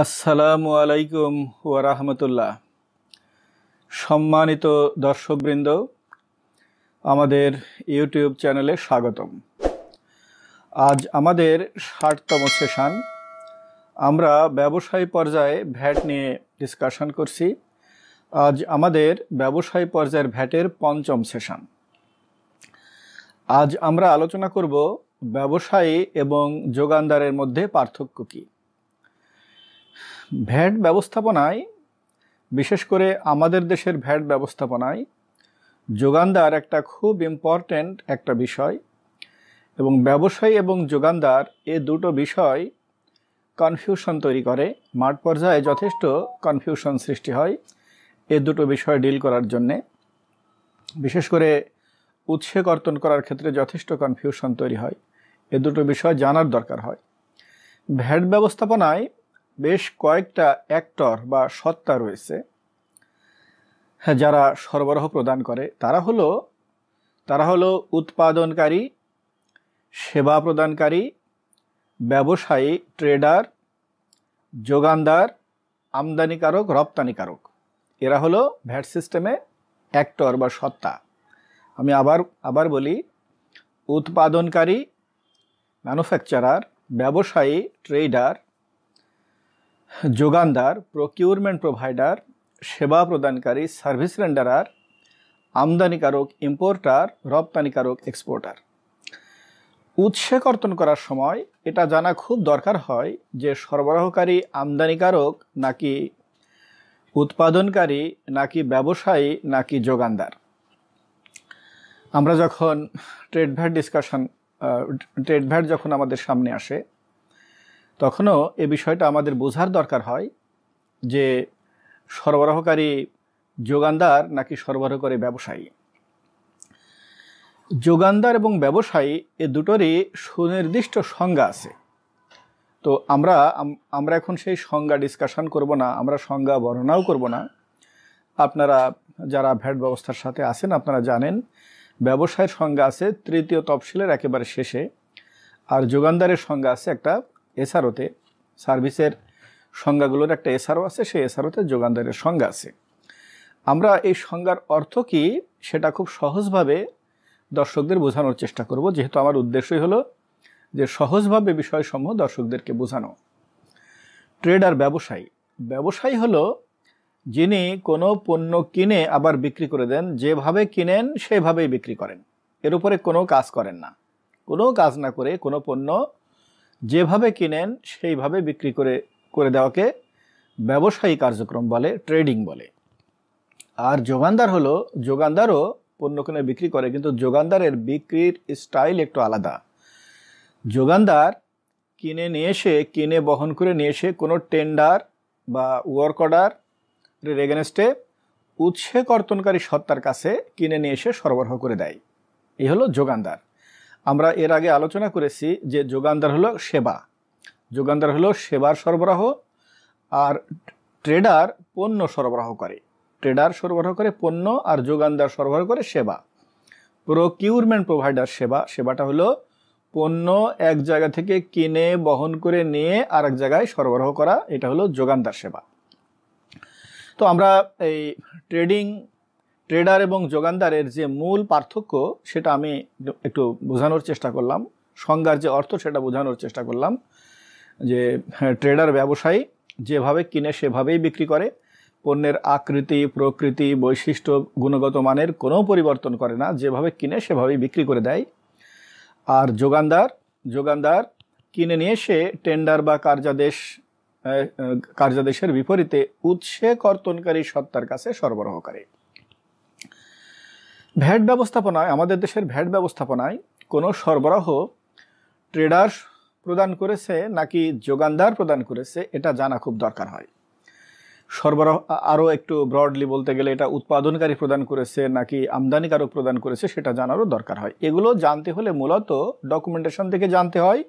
আসসালামু আলাইকুম ওয়ারাহমতুল্লাহ সম্মানিত দর্শকবৃন্দ আমাদের ইউটিউব চ্যানেলে স্বাগতম আজ আমাদের ষাটতম সেশান আমরা ব্যবসায়ী পর্যায়ে ভ্যাট নিয়ে ডিসকাশন করছি আজ আমাদের ব্যবসায়ী পর্যায়ের ভ্যাটের পঞ্চম সেশন আজ আমরা আলোচনা করব ব্যবসায়ী এবং যোগানদারের মধ্যে পার্থক্য কী ভ্যাট ব্যবস্থাপনায় বিশেষ করে আমাদের দেশের ভ্যাট ব্যবস্থাপনায় যোগানদার একটা খুব ইম্পর্ট্যান্ট একটা বিষয় এবং ব্যবসায়ী এবং যোগানদার এ দুটো বিষয় কনফিউশন তৈরি করে মাঠ পর্যায়ে যথেষ্ট কনফিউশন সৃষ্টি হয় এ দুটো বিষয় ডিল করার জন্যে বিশেষ করে উৎসে কর্তন করার ক্ষেত্রে যথেষ্ট কনফিউশন তৈরি হয় এ দুটো বিষয় জানার দরকার হয় ভ্যাট ব্যবস্থাপনায় বেশ কয়েকটা অ্যাক্টর বা সত্তা রয়েছে হ্যাঁ, যারা সরবরাহ প্রদান করে তারা হলো তারা হলো উৎপাদনকারী সেবা প্রদানকারী ব্যবসায়ী ট্রেডার যোগানদার আমদানিকারক রপ্তানিকারক এরা হলো ভ্যাট সিস্টেমে অ্যাক্টর বা সত্তা আমি আবার আবার বলি উৎপাদনকারী ম্যানুফ্যাকচারার ব্যবসায়ী ট্রেডার যোগানদার প্রকিউরমেন্ট প্রোভাইডার সেবা প্রদানকারী সার্ভিস রেন্ডারার আমদানিকারক ইম্পোর্টার রপ্তানিকারক এক্সপোর্টার উৎসে কর্তন করার সময় এটা জানা খুব দরকার হয় যে সরবরাহকারী আমদানিকারক নাকি উৎপাদনকারী নাকি ব্যবসায়ী নাকি যোগানদার আমরা যখন trade VAT discussion trade VAT যখন আমাদের সামনে আসে তখনও এ বিষয়টা আমাদের বোঝার দরকার হয় যে সরবরাহকারী যোগানদার নাকি সরবরাহ করে ব্যবসায়ী যোগানদার এবং ব্যবসায়ী এ দুটোরই সুনির্দিষ্ট সংজ্ঞা আছে তো আমরা আমরা এখন সেই সংজ্ঞা ডিসকাশন করব না আমরা সংজ্ঞা বর্ণনাও করব না আপনারা যারা ভ্যাট ব্যবস্থার সাথে আছেন আপনারা জানেন ব্যবসায়ের সংজ্ঞা আছে তৃতীয় তফসিলের একেবারে শেষে আর যোগানদারের সংজ্ঞা আছে একটা এসআরওতে সার্ভিসের সংজ্ঞাগুলোর একটা এসআরও আছে সেই এসআরওতে যোগানদারের সংজ্ঞা আছে আমরা এই সংজ্ঞার অর্থ কি সেটা খুব সহজভাবে দর্শকদের বোঝানোর চেষ্টা করব যেহেতু আমার উদ্দেশ্যই হলো যে সহজভাবে বিষয়সমূহ দর্শকদেরকে বোঝানো ট্রেডার ব্যবসায়ী ব্যবসায়ী হলো যিনি কোনো পণ্য কিনে আবার বিক্রি করে দেন যেভাবে কিনেন সেভাবেই বিক্রি করেন এর উপরে কোনো কাজ করেন না কোনো কাজ না করে কোনো পণ্য যেভাবে কিনেন সেইভাবে বিক্রি করে করে দেওয়াকে ব্যবসায়ী কার্যক্রম বলে ট্রেডিং বলে আর যোগানদার হলো যোগানদারও পণ্য কিনে বিক্রি করে কিন্তু যোগানদারের বিক্রির স্টাইল একটু আলাদা যোগানদার কিনে নিয়ে এসে কিনে বহন করে নিয়ে এসে কোনো টেন্ডার বা ওয়ার্ক অর্ডার এগেনস্টে উৎসে কর্তনকারী সত্তার কাছে কিনে নিয়ে এসে সরবরাহ করে দেয় এই হলো যোগানদার আমরা এর আগে আলোচনা করেছি যে যোগানদার হলো সেবা যোগানদার হলো সেবার সরবরাহ আর ট্রেডার পণ্য সরবরাহ করে ট্রেডার সরবরাহ করে পণ্য আর যোগানদার সরবরাহ করে সেবা প্রকিউরমেন্ট প্রোভাইডার সেবা সেবাটা হলো পণ্য এক জায়গা থেকে কিনে বহন করে নিয়ে আর এক জায়গায় সরবরাহ করা এটা হলো যোগানদার সেবা তো আমরা এই ট্রেডিং ট্রেডার এবং যোগানদারের যে মূল পার্থক্য সেটা আমি একটু বোঝানোর চেষ্টা করলাম সংজ্ঞার যে অর্থ সেটা বোঝানোর চেষ্টা করলাম যে হ্যাঁ, ট্রেডার ব্যবসায়ী যেভাবে কিনে সেভাবেই বিক্রি করে পণ্যের আকৃতি প্রকৃতি বৈশিষ্ট্য গুণগত মানের কোনো পরিবর্তন করে না যেভাবে কিনে সেভাবেই বিক্রি করে দেয় আর যোগানদার যোগানদার কিনে নিয়ে সে টেন্ডার বা কার্যাদেশ কার্যাদেশের বিপরীতে উৎসে কর্তনকারী সত্তার কাছে সরবরাহ করে ভ্যাট ব্যবস্থাপনায় আমাদের দেশের ভ্যাট ব্যবস্থাপনায় কোনো সরবরাহ ট্রেডার প্রদান করেছে নাকি যোগানদার প্রদান করেছে এটা জানা খুব দরকার হয় সরবরাহ আরও একটু ব্রডলি বলতে গেলে এটা উৎপাদনকারী প্রদান করেছে নাকি আমদানিকারক প্রদান করেছে সেটা জানারও দরকার হয় এগুলো জানতে হলে মূলত ডকুমেন্টেশন থেকে জানতে হয়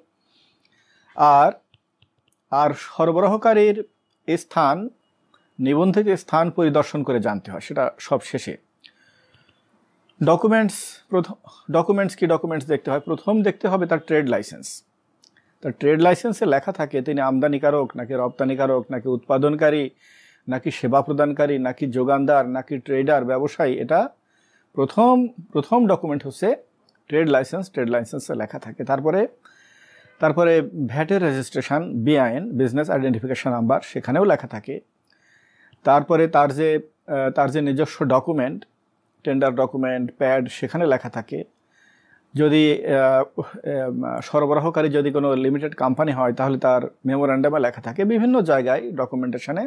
আর আর সরবরাহকারীর স্থান নিবন্ধিত স্থান পরিদর্শন করে জানতে হয় সেটা সব শেষে ডকুমেন্টস প্রথম ডকুমেন্টস কি ডকুমেন্টস দেখতে হয় প্রথম দেখতে হবে তার ট্রেড লাইসেন্স তার ট্রেড লাইসেন্সে লেখা থাকে তিনি আমদানিকারক নাকি রপ্তানিকারক নাকি উৎপাদনকারী নাকি সেবা প্রদানকারী নাকি যোগানদার নাকি ট্রেডার ব্যবসায়ী এটা প্রথম প্রথম ডকুমেন্ট হচ্ছে ট্রেড লাইসেন্স ট্রেড লাইসেন্সে লেখা থাকে তারপরে তারপরে ভ্যাটের registration BIN business identification number সেখানেও লেখা থাকে তারপরে তার যে তার যে নিজস্ব ডকুমেন্ট টেন্ডার ডকুমেন্ট প্যাড সেখানে লেখা থাকে যদি সরবরাহকারী যদি কোনো লিমিটেড কোম্পানি হয় তাহলে তার মেমোরান্ডামে লেখা থাকে বিভিন্ন জায়গায় ডকুমেন্টেশনে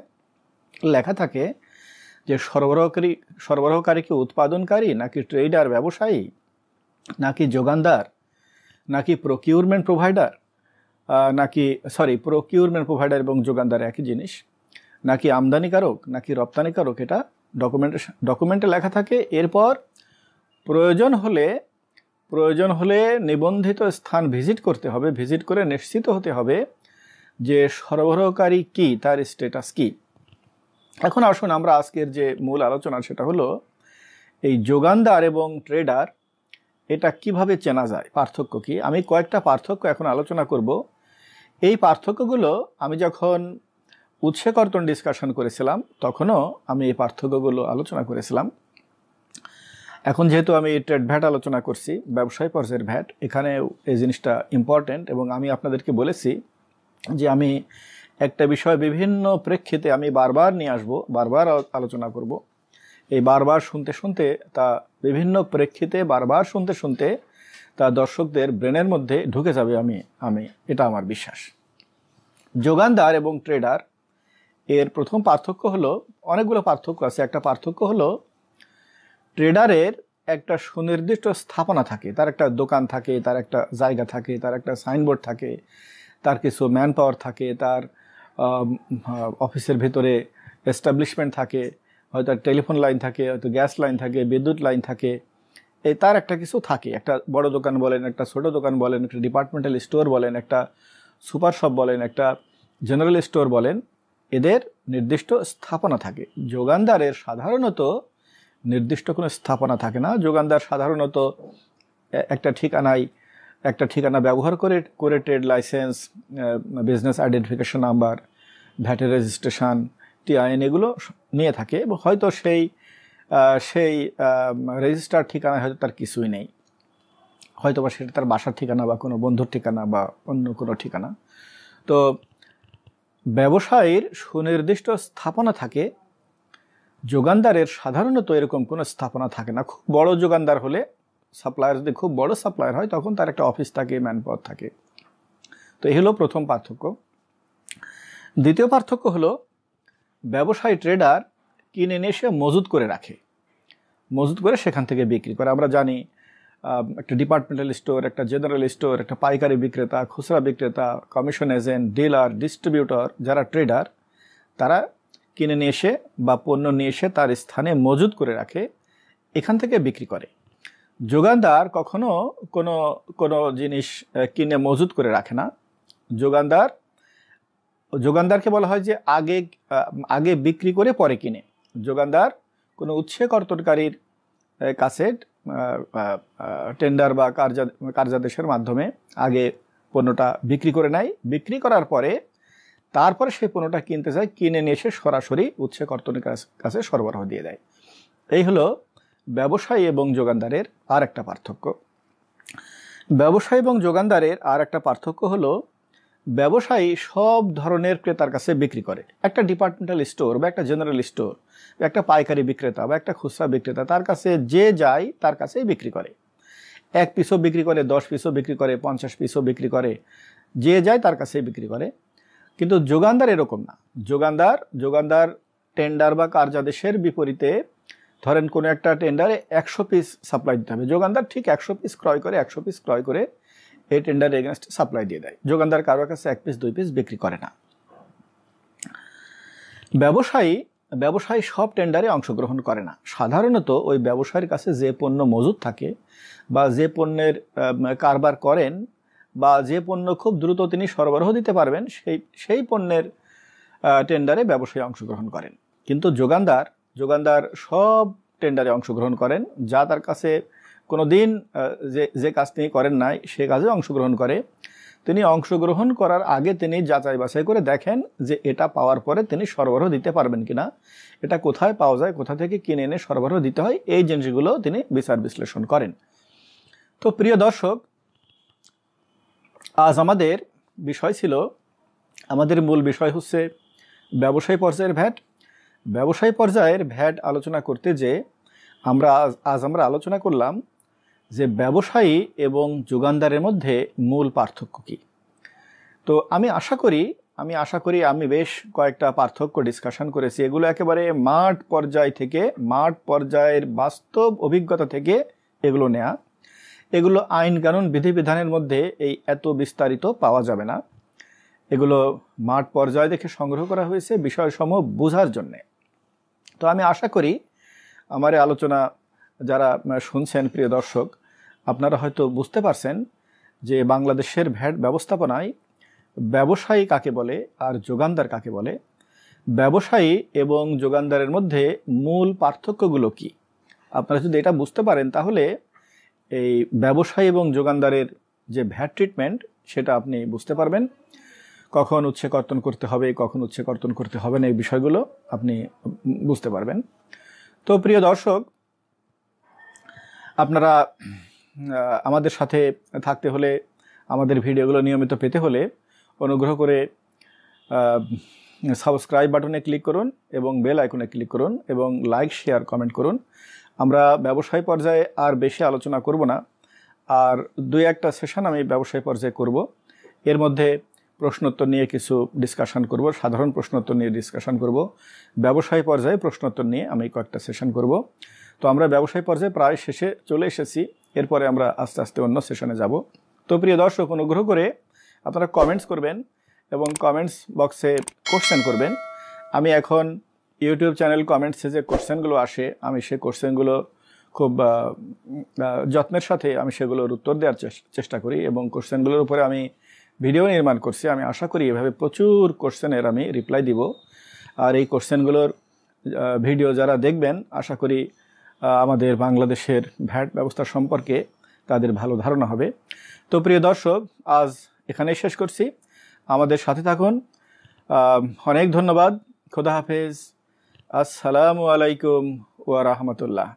লেখা থাকে যে সরবরাহকারী সরবরাহকারী কি উৎপাদনকারী নাকি ট্রেডার ব্যবসায়ী নাকি যোগানদার নাকি প্রকিউরমেন্ট প্রোভাইডার নাকি সরি প্রকিউরমেন্ট প্রোভাইডার এবং যোগানদার একই জিনিস নাকি আমদানিকারক নাকি রপ্তানিকারক এটা ডকুমেন্টে ডকুমেন্টে লেখা থাকে এরপর প্রয়োজন হলে প্রয়োজন হলে নিবন্ধিত স্থান ভিজিট করতে হবে ভিজিট করে নিশ্চিত হতে হবে যে সরবরাহকারী কি তার স্ট্যাটাস কি এখন আসুন আমরা আজকের যে মূল আলোচনা সেটা হলো এই যোগানদার এবং ট্রেডার এটা কিভাবে চেনা যায় পার্থক্য কি আমি কয়েকটা পার্থক্য এখন আলোচনা করব এই পার্থক্যগুলো আমি যখন উৎসেকর্তন ডিসকাশন করেছিলাম তখনও আমি এই পার্থক্যগুলো আলোচনা করেছিলাম এখন যেহেতু আমি ট্রেড ভ্যাট আলোচনা করছি ব্যবসায় পর্যায়ের ভ্যাট এখানে এই জিনিসটা ইম্পর্ট্যান্ট এবং আমি আপনাদেরকে বলেছি যে আমি একটা বিষয় বিভিন্ন প্রেক্ষিতে আমি বারবার নিয়ে আসব বারবার আলোচনা করব এই বারবার শুনতে শুনতে তা বিভিন্ন প্রেক্ষিতে বারবার শুনতে শুনতে তা দর্শকদের ব্রেনের মধ্যে ঢুকে যাবে আমি আমি এটা আমার বিশ্বাস যোগানদার এবং ট্রেডার এর প্রথম পার্থক্য হলো অনেকগুলো পার্থক্য আছে একটা পার্থক্য হলো ট্রেডারের একটা সুনির্দিষ্ট স্থাপনা থাকে তার একটা দোকান থাকে তার একটা জায়গা থাকে তার একটা সাইনবোর্ড থাকে তার কিছু ম্যান পাওয়ার থাকে তার অফিসের ভেতরে এস্টাবলিশমেন্ট থাকে হয়তো টেলিফোন লাইন থাকে হয়তো গ্যাস লাইন থাকে বিদ্যুৎ লাইন থাকে এই তার একটা কিছু থাকে একটা বড় দোকান বলেন একটা ছোট দোকান বলেন একটা ডিপার্টমেন্টাল স্টোর বলেন একটা সুপার শপ বলেন একটা জেনারেল স্টোর বলেন এদের নির্দিষ্ট স্থাপনা থাকে যোগানদারের সাধারণত নির্দিষ্ট কোনো স্থাপনা থাকে না যোগানদার সাধারণত একটা ঠিকানায় একটা ঠিকানা ব্যবহার করে করে trade licence business identification number ভ্যাটের রেজিস্ট্রেশন টিআইএন এগুলো নিয়ে থাকে এবং হয়তো সেই সেই রেজিস্টার ঠিকানায় হয়তো তার কিছুই নেই হয়তো বা সেটা তার বাসার ঠিকানা বা কোনো বন্ধুর ঠিকানা বা অন্য কোনো ঠিকানা তো ব্যবসায়ের সুনির্দিষ্ট স্থাপনা থাকে যোগানদারের সাধারণত এরকম কোনো স্থাপনা থাকে না খুব বড় যোগানদার হলে সাপ্লায়ার যদি খুব বড় সাপ্লায়ার হয় তখন তার একটা অফিস থাকে ম্যান পাওয়ার থাকে তো এ হলো প্রথম পার্থক্য দ্বিতীয় পার্থক্য হলো ব্যবসায়ী ট্রেডার কিনে এনে সে মজুত করে রাখে মজুত করে সেখান থেকে বিক্রি করে আমরা জানি একটা ডিপার্টমেন্টাল স্টোর একটা জেনারেল স্টোর একটা পাইকারি বিক্রেতা খুচরা বিক্রেতা কমিশন এজেন্ট ডিলার ডিস্ট্রিবিউটর যারা ট্রেডার তারা কিনে নিয়ে এসে বা পণ্য নিয়ে এসে তার স্থানে মজুদ করে রাখে এখান থেকে বিক্রি করে যোগানদার কখনো কোনো কোনো জিনিস কিনে মজুদ করে রাখে না যোগানদার যোগানদারকে বলা হয় যে আগে আগে বিক্রি করে পরে কিনে যোগানদার কোনো উচ্ছে কর্তনকারীর কাছে টেন্ডার বা কার্যা কার্যাদেশের মাধ্যমে আগে পণ্যটা বিক্রি করে নেয় বিক্রি করার পরে তারপরে সেই পণ্যটা কিনতে চায় কিনে নিয়ে এসে সরাসরি উৎসে কর্তনের কাছে সরবরাহ দিয়ে দেয় এই হলো ব্যবসায়ী এবং যোগানদারের আর একটা পার্থক্য ব্যবসায়ী এবং যোগানদারের আর একটা পার্থক্য হলো ব্যবসায়ী সব ধরনের ক্রেতার কাছে বিক্রি করে একটা ডিপার্টমেন্টাল স্টোর বা একটা জেনারেল স্টোর বা একটা পাইকারি বিক্রেতা বা একটা খুচরা বিক্রেতা তার কাছে যে যায় তার কাছেই বিক্রি করে এক পিসও বিক্রি করে দশ পিসও বিক্রি করে পঞ্চাশ পিসও বিক্রি করে যে যায় তার কাছেই বিক্রি করে কিন্তু যোগানদার এরকম না যোগানদার যোগানদার টেন্ডার বা কার্যাদেশের বিপরীতে ধরেন কোনো একটা টেন্ডারে একশো পিস সাপ্লাই দিতে হবে যোগানদার ঠিক একশো পিস ক্রয় করে একশো পিস ক্রয় করে এই টেন্ডার এগেনস্ট সাপ্লাই দিয়ে দেয় যোগানদার কারোর কাছে এক পিস দুই পিস বিক্রি করে না ব্যবসায়ী ব্যবসায়ী সব টেন্ডারে অংশগ্রহণ করে না সাধারণত ওই ব্যবসায়ীর কাছে যে পণ্য মজুদ থাকে বা যে পণ্যের কারবার করেন বা যে পণ্য খুব দ্রুত তিনি সরবরাহ দিতে পারবেন সেই সেই পণ্যের টেন্ডারে ব্যবসায়ী অংশগ্রহণ করেন কিন্তু যোগানদার যোগানদার সব টেন্ডারে অংশগ্রহণ করেন যা তার কাছে কোনো দিন যে যে কাজ তিনি করেন নাই সে কাজে অংশগ্রহণ করে তিনি অংশগ্রহণ করার আগে তিনি যাচাই বাছাই করে দেখেন যে এটা পাওয়ার পরে তিনি সরবরাহ দিতে পারবেন কিনা এটা কোথায় পাওয়া যায় কোথা থেকে কিনে এনে সরবরাহ দিতে হয় এই জিনিসগুলো তিনি বিচার বিশ্লেষণ করেন তো প্রিয় দর্শক আজ আমাদের বিষয় ছিল আমাদের মূল বিষয় হচ্ছে ব্যবসায়ী পর্যায়ের ভ্যাট ব্যবসায়ী পর্যায়ের ভ্যাট আলোচনা করতে যে আমরা আজ আমরা আলোচনা করলাম যে ব্যবসায়ী এবং যোগানদারের মধ্যে মূল পার্থক্য কী তো আমি আশা করি আমি আশা করি আমি বেশ কয়েকটা পার্থক্য ডিসকাশন করেছি এগুলো একেবারে মাঠ পর্যায় থেকে মাঠ পর্যায়ের বাস্তব অভিজ্ঞতা থেকে এগুলো নেয়া এগুলো আইন কানুন বিধিবিধানের মধ্যে এই এত বিস্তারিত পাওয়া যাবে না এগুলো মাঠ পর্যায় দেখে সংগ্রহ করা হয়েছে বিষয়সমূহ বোঝার জন্যে তো আমি আশা করি আমার আলোচনা যারা শুনছেন প্রিয় দর্শক আপনারা হয়তো বুঝতে পারছেন যে বাংলাদেশের ভ্যাট ব্যবস্থাপনায় ব্যবসায়ী কাকে বলে আর যোগানদার কাকে বলে ব্যবসায়ী এবং যোগানদারের মধ্যে মূল পার্থক্যগুলো কি আপনারা যদি এটা বুঝতে পারেন তাহলে এই ব্যবসায়ী এবং যোগানদারের যে ভ্যাট ট্রিটমেন্ট সেটা আপনি বুঝতে পারবেন কখন উচ্ছে কর্তন করতে হবে কখন উচ্ছে কর্তন করতে হবে না এই বিষয়গুলো আপনি বুঝতে পারবেন তো প্রিয় দর্শক আপনারা আমাদের সাথে থাকতে হলে আমাদের ভিডিওগুলো নিয়মিত পেতে হলে অনুগ্রহ করে সাবস্ক্রাইব বাটনে ক্লিক করুন এবং বেল আইকনে ক্লিক করুন এবং লাইক শেয়ার কমেন্ট করুন আমরা ব্যবসায় পর্যায়ে আর বেশি আলোচনা করব না আর দুই একটা সেশন আমি ব্যবসায় পর্যায়ে করব এর মধ্যে প্রশ্নোত্তর নিয়ে কিছু ডিসকাশন করব সাধারণ প্রশ্নোত্তর নিয়ে ডিসকাশন করব ব্যবসায় পর্যায়ে প্রশ্নোত্তর নিয়ে আমি কয়েকটা সেশন করব তো আমরা ব্যবসায় পর্যায়ে প্রায় শেষে চলে এসেছি এরপরে আমরা আস্তে আস্তে অন্য সেশনে যাব তো প্রিয় দর্শক অনুগ্রহ করে আপনারা কমেন্টস করবেন এবং কমেন্টস বক্সে কোশ্চেন করবেন আমি এখন ইউটিউব চ্যানেল কমেন্টসে যে কোশ্চেনগুলো আসে আমি সে কোশ্চেনগুলো খুব যত্নের সাথে আমি সেগুলোর উত্তর দেওয়ার চেষ্টা করি এবং কোশ্চেনগুলোর উপরে আমি ভিডিও নির্মাণ করছি আমি আশা করি এভাবে প্রচুর কোশ্চেনের আমি রিপ্লাই দিব আর এই কোশ্চেনগুলোর ভিডিও যারা দেখবেন আশা করি আমাদের বাংলাদেশের ভ্যাট ব্যবস্থা সম্পর্কে তাদের ভালো ধারণা হবে তো প্রিয় দর্শক আজ এখানে শেষ করছি আমাদের সাথে থাকুন অনেক ধন্যবাদ খোদা হাফেজ আসসালামু আলাইকুম ওয়া রাহমাতুল্লাহ